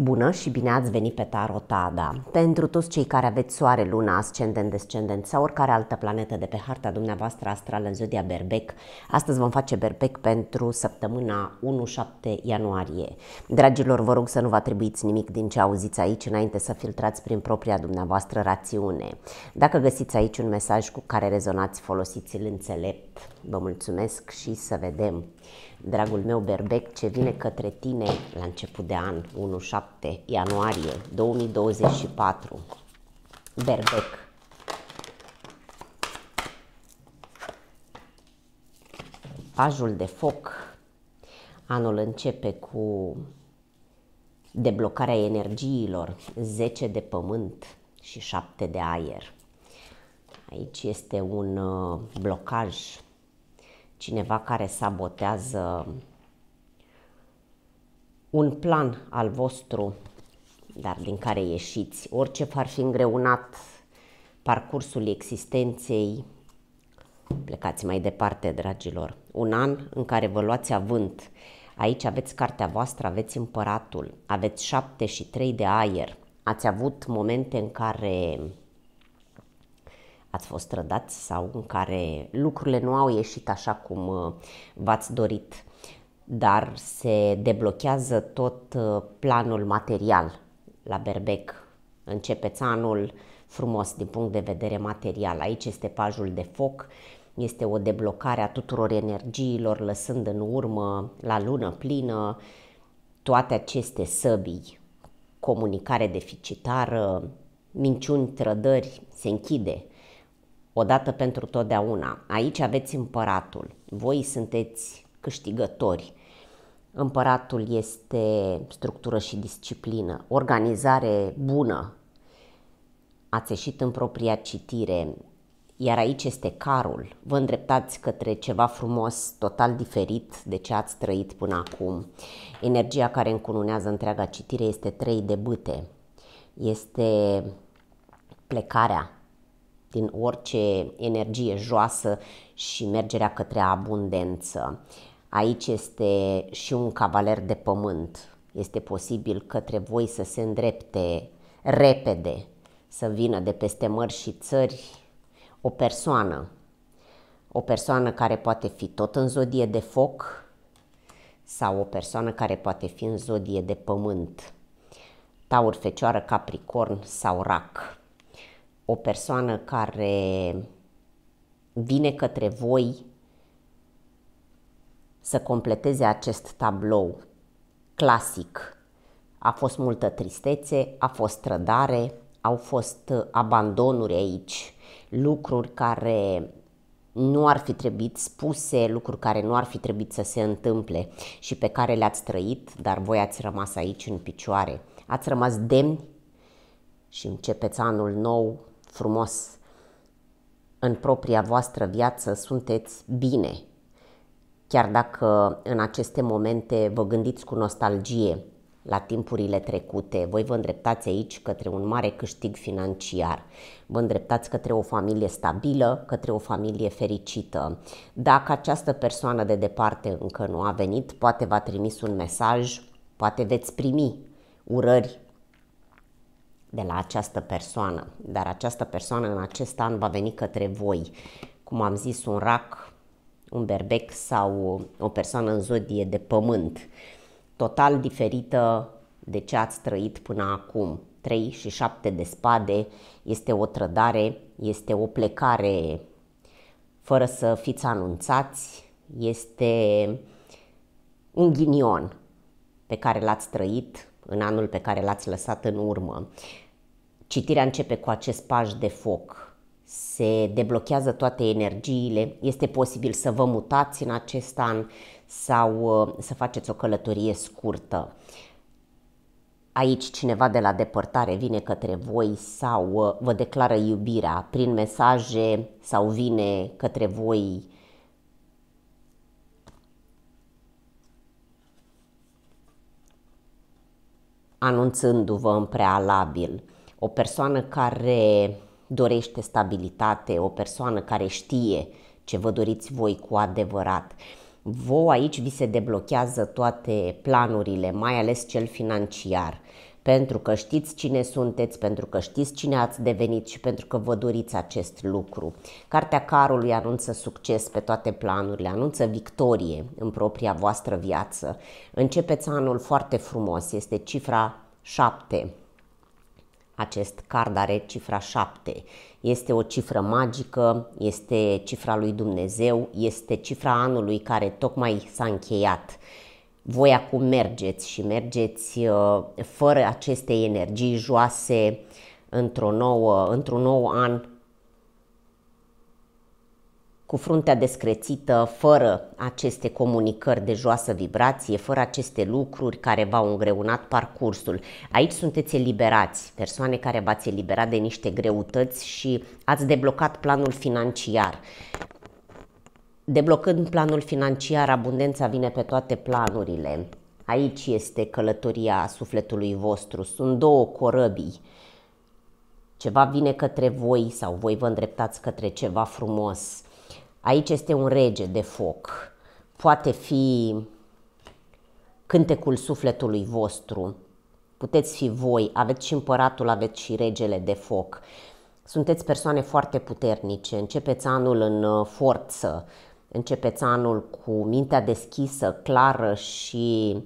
Bună și bine ați venit pe Tarotada! Pentru toți cei care aveți soare, luna, ascendent, descendent sau oricare altă planetă de pe harta dumneavoastră astrală în zodia Berbec, astăzi vom face Berbec pentru săptămâna 1-7 ianuarie. Dragilor, vă rog să nu vă atribuiți nimic din ce auziți aici înainte să filtrați prin propria dumneavoastră rațiune. Dacă găsiți aici un mesaj cu care rezonați, folosiți-l înțelept. Vă mulțumesc și să vedem! Dragul meu Berbec, ce vine către tine la început de an 1-7 7 ianuarie 2024, Berbec. Pajul de foc. Anul începe cu deblocarea energiilor, 10 de pământ și 7 de aer. Aici este un uh, blocaj, cineva care sabotează un plan al vostru, dar din care ieșiți, orice ar fi îngreunat parcursul existenței, plecați mai departe, dragilor. Un an în care vă luați avânt. Aici aveți cartea voastră, aveți împăratul, aveți șapte și trei de aer. Ați avut momente în care ați fost trădați sau în care lucrurile nu au ieșit așa cum uh, v-ați dorit dar se deblochează tot uh, planul material la Berbec. Începeți anul frumos din punct de vedere material. Aici este pajul de foc, este o deblocare a tuturor energiilor, lăsând în urmă la lună plină toate aceste săbii, comunicare deficitară, minciuni, trădări, se închide odată pentru totdeauna. Aici aveți împăratul. Voi sunteți câștigători. Împăratul este structură și disciplină, organizare bună. Ați ieșit în propria citire, iar aici este carul. Vă îndreptați către ceva frumos, total diferit de ce ați trăit până acum. Energia care încununează întreaga citire este trei de bâte. Este plecarea din orice energie joasă și mergerea către abundență. Aici este și un cavaler de pământ. Este posibil către voi să se îndrepte repede, să vină de peste mări și țări o persoană. O persoană care poate fi tot în zodie de foc sau o persoană care poate fi în zodie de pământ. Taur, fecioară, capricorn sau rac. O persoană care vine către voi să completeze acest tablou clasic. A fost multă tristețe, a fost trădare, au fost uh, abandonuri aici, lucruri care nu ar fi trebuit spuse, lucruri care nu ar fi trebuit să se întâmple și pe care le-ați trăit, dar voi ați rămas aici în picioare. Ați rămas demni și începeți anul nou frumos. În propria voastră viață sunteți bine, Chiar dacă în aceste momente vă gândiți cu nostalgie la timpurile trecute, voi vă îndreptați aici către un mare câștig financiar, vă îndreptați către o familie stabilă, către o familie fericită. Dacă această persoană de departe încă nu a venit, poate v-a trimis un mesaj, poate veți primi urări de la această persoană, dar această persoană în acest an va veni către voi. Cum am zis, un rac un berbec sau o persoană în zodie de pământ, total diferită de ce ați trăit până acum. 3 și 7 de spade este o trădare, este o plecare fără să fiți anunțați, este un ghinion pe care l-ați trăit în anul pe care l-ați lăsat în urmă. Citirea începe cu acest paș de foc, se deblochează toate energiile, este posibil să vă mutați în acest an sau uh, să faceți o călătorie scurtă. Aici cineva de la depărtare vine către voi sau uh, vă declară iubirea prin mesaje sau vine către voi anunțându-vă în prealabil. O persoană care dorește stabilitate, o persoană care știe ce vă doriți voi cu adevărat. vă aici vi se deblochează toate planurile, mai ales cel financiar, pentru că știți cine sunteți, pentru că știți cine ați devenit și pentru că vă doriți acest lucru. Cartea Carului anunță succes pe toate planurile, anunță victorie în propria voastră viață. Începeți anul foarte frumos, este cifra 7. Acest card are cifra 7. Este o cifră magică, este cifra lui Dumnezeu, este cifra anului care tocmai s-a încheiat. Voi acum mergeți și mergeți uh, fără aceste energii joase într un nou, într-un nou an cu fruntea descrețită, fără aceste comunicări de joasă vibrație, fără aceste lucruri care v-au îngreunat parcursul. Aici sunteți eliberați, persoane care v-ați eliberat de niște greutăți și ați deblocat planul financiar. Deblocând planul financiar, abundența vine pe toate planurile. Aici este călătoria sufletului vostru. Sunt două corăbii ceva vine către voi sau voi vă îndreptați către ceva frumos. Aici este un rege de foc. Poate fi cântecul sufletului vostru. Puteți fi voi, aveți și împăratul, aveți și regele de foc. Sunteți persoane foarte puternice, începeți anul în uh, forță, începeți anul cu mintea deschisă, clară și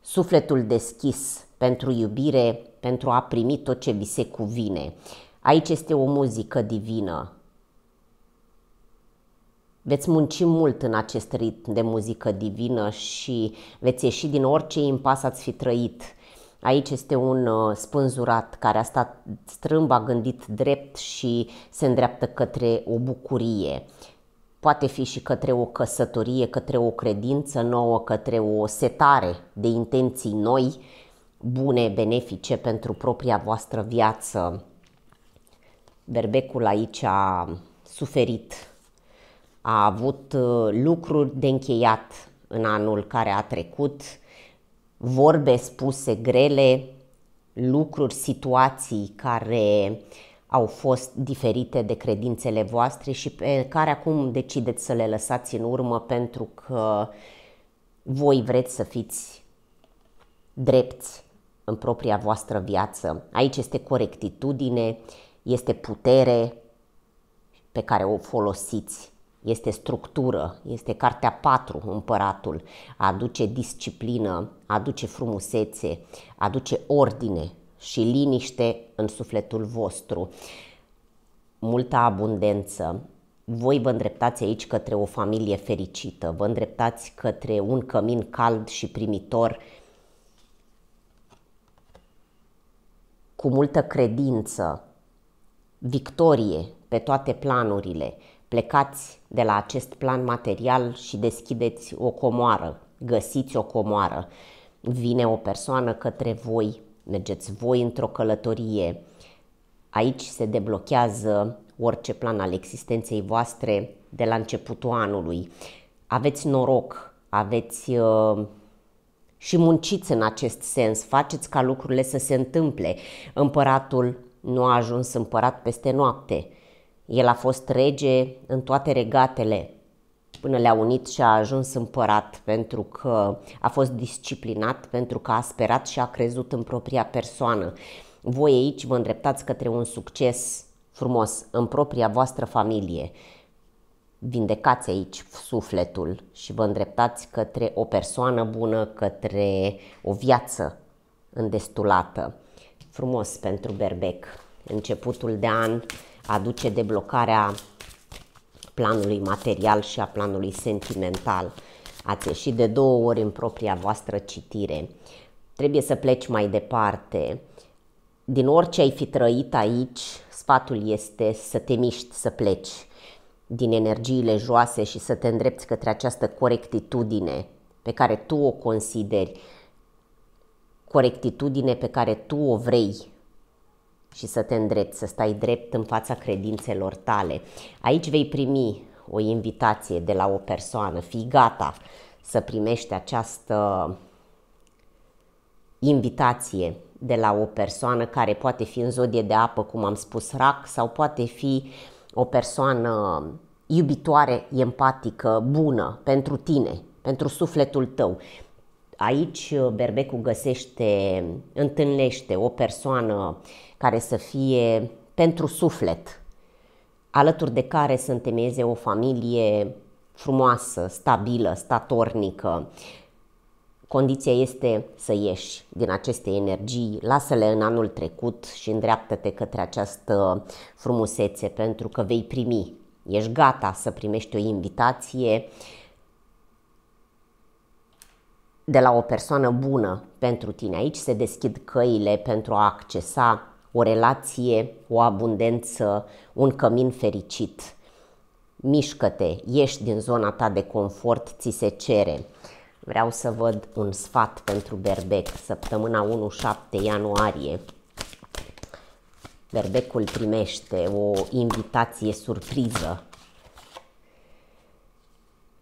sufletul deschis pentru iubire, pentru a primi tot ce vi se cuvine. Aici este o muzică divină, Veți munci mult în acest ritm de muzică divină și veți ieși din orice impas ați fi trăit. Aici este un uh, spânzurat care a stat strâmb, a gândit drept și se îndreaptă către o bucurie. Poate fi și către o căsătorie, către o credință nouă, către o setare de intenții noi, bune, benefice pentru propria voastră viață. Berbecul aici a suferit a avut uh, lucruri de încheiat în anul care a trecut, vorbe spuse grele, lucruri, situații care au fost diferite de credințele voastre și pe care acum decideți să le lăsați în urmă pentru că voi vreți să fiți drepți în propria voastră viață. Aici este corectitudine, este putere pe care o folosiți este structură, este cartea 4, împăratul, aduce disciplină, aduce frumusețe, aduce ordine și liniște în sufletul vostru, multă abundență. Voi vă îndreptați aici către o familie fericită, vă îndreptați către un cămin cald și primitor, cu multă credință, victorie pe toate planurile, Plecați de la acest plan material și deschideți o comoară, găsiți o comoară. Vine o persoană către voi, mergeți voi într-o călătorie. Aici se deblochează orice plan al existenței voastre de la începutul anului. Aveți noroc, aveți uh, și munciți în acest sens, faceți ca lucrurile să se întâmple. Împăratul nu a ajuns împărat peste noapte el a fost rege în toate regatele până le-a unit și a ajuns împărat pentru că a fost disciplinat, pentru că a sperat și a crezut în propria persoană. Voi aici vă îndreptați către un succes frumos în propria voastră familie. Vindecați aici sufletul și vă îndreptați către o persoană bună, către o viață îndestulată. Frumos pentru berbec. Începutul de an aduce deblocarea planului material și a planului sentimental. Ați ieșit de două ori în propria voastră citire. Trebuie să pleci mai departe. Din orice ai fi trăit aici, sfatul este să te miști, să pleci din energiile joase și să te îndrepți către această corectitudine pe care tu o consideri, corectitudine pe care tu o vrei, și să te îndrepți, să stai drept în fața credințelor tale. Aici vei primi o invitație de la o persoană, fii gata să primești această invitație de la o persoană care poate fi în zodie de apă, cum am spus, rac, sau poate fi o persoană iubitoare, empatică, bună pentru tine, pentru sufletul tău. Aici uh, berbecul găsește, întâlnește o persoană care să fie pentru suflet, alături de care să întemeieze o familie frumoasă, stabilă, statornică. Condiția este să ieși din aceste energii, lasă-le în anul trecut și îndreaptă-te către această frumusețe pentru că vei primi. Ești gata să primești o invitație uh, de la o persoană bună pentru tine. Aici se deschid căile pentru a accesa o relație, o abundență, un cămin fericit. Mișcă-te, ieși din zona ta de confort, ți se cere. Vreau să văd un sfat pentru berbec, săptămâna 1-7 ianuarie. Berbecul primește o invitație surpriză.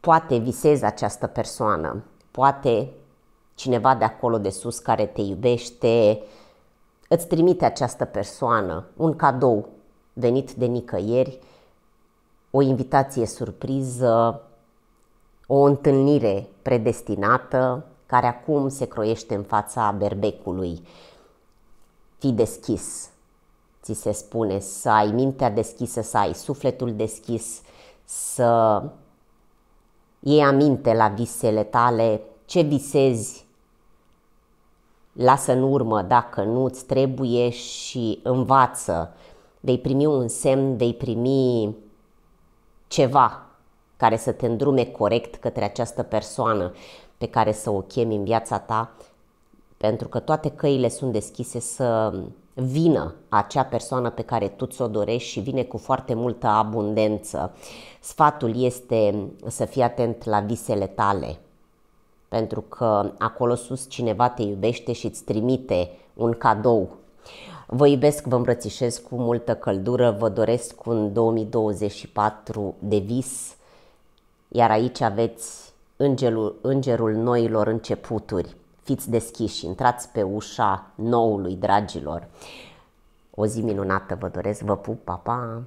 Poate visezi această persoană, Poate cineva de acolo de sus care te iubește îți trimite această persoană un cadou venit de nicăieri, o invitație surpriză, o întâlnire predestinată care acum se croiește în fața berbecului. Fi deschis, ți se spune, să ai mintea deschisă, să ai sufletul deschis, să iei aminte la visele tale, ce visezi, lasă în urmă dacă nu-ți trebuie și învață. Vei primi un semn, vei primi ceva care să te îndrume corect către această persoană pe care să o chemi în viața ta, pentru că toate căile sunt deschise să vină acea persoană pe care tu ți-o dorești și vine cu foarte multă abundență. Sfatul este să fii atent la visele tale, pentru că acolo sus cineva te iubește și îți trimite un cadou. Vă iubesc, vă îmbrățișez cu multă căldură, vă doresc un 2024 de vis, iar aici aveți îngerul, îngerul noilor începuturi fiți deschiși, intrați pe ușa noului, dragilor. O zi minunată vă doresc, vă pup, pa, pa!